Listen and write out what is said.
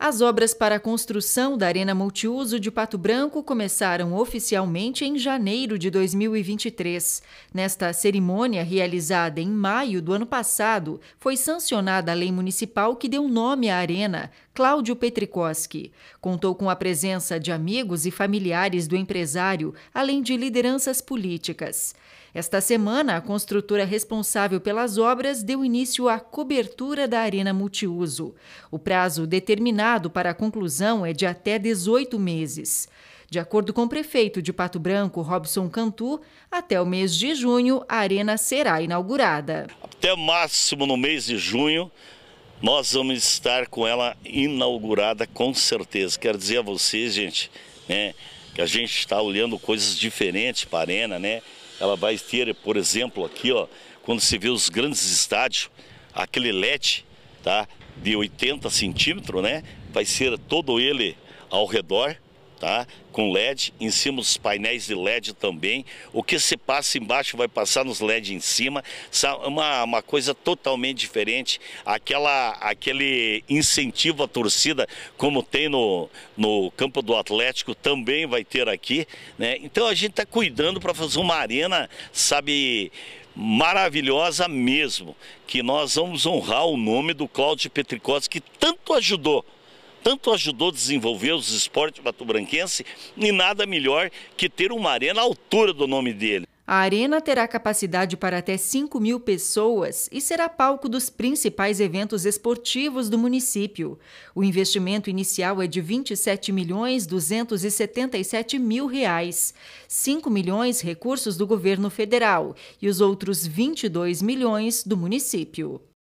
As obras para a construção da Arena Multiuso de Pato Branco começaram oficialmente em janeiro de 2023. Nesta cerimônia, realizada em maio do ano passado, foi sancionada a lei municipal que deu nome à arena, Cláudio Petrikoski. Contou com a presença de amigos e familiares do empresário, além de lideranças políticas. Esta semana, a construtora responsável pelas obras deu início à cobertura da arena multiuso. O prazo determinado para a conclusão é de até 18 meses. De acordo com o prefeito de Pato Branco, Robson Cantu, até o mês de junho a arena será inaugurada. Até máximo no mês de junho, nós vamos estar com ela inaugurada com certeza. Quero dizer a vocês, gente, né, que a gente está olhando coisas diferentes para a arena, né? Ela vai ter, por exemplo, aqui, ó, quando se vê os grandes estádios, aquele LED tá, de 80 centímetros, né? Vai ser todo ele ao redor tá? com LED, em cima dos painéis de LED também. O que se passa embaixo vai passar nos LED em cima. Uma, uma coisa totalmente diferente. Aquela, aquele incentivo à torcida, como tem no, no campo do Atlético, também vai ter aqui. Né? Então a gente está cuidando para fazer uma arena, sabe, maravilhosa mesmo. Que nós vamos honrar o nome do Cláudio Petricotti, que tanto ajudou tanto ajudou a desenvolver os esportes matobranquense e nada melhor que ter uma arena à altura do nome dele. A arena terá capacidade para até 5 mil pessoas e será palco dos principais eventos esportivos do município. O investimento inicial é de 27 milhões 277 mil reais, 5 milhões recursos do governo federal e os outros 22 milhões do município.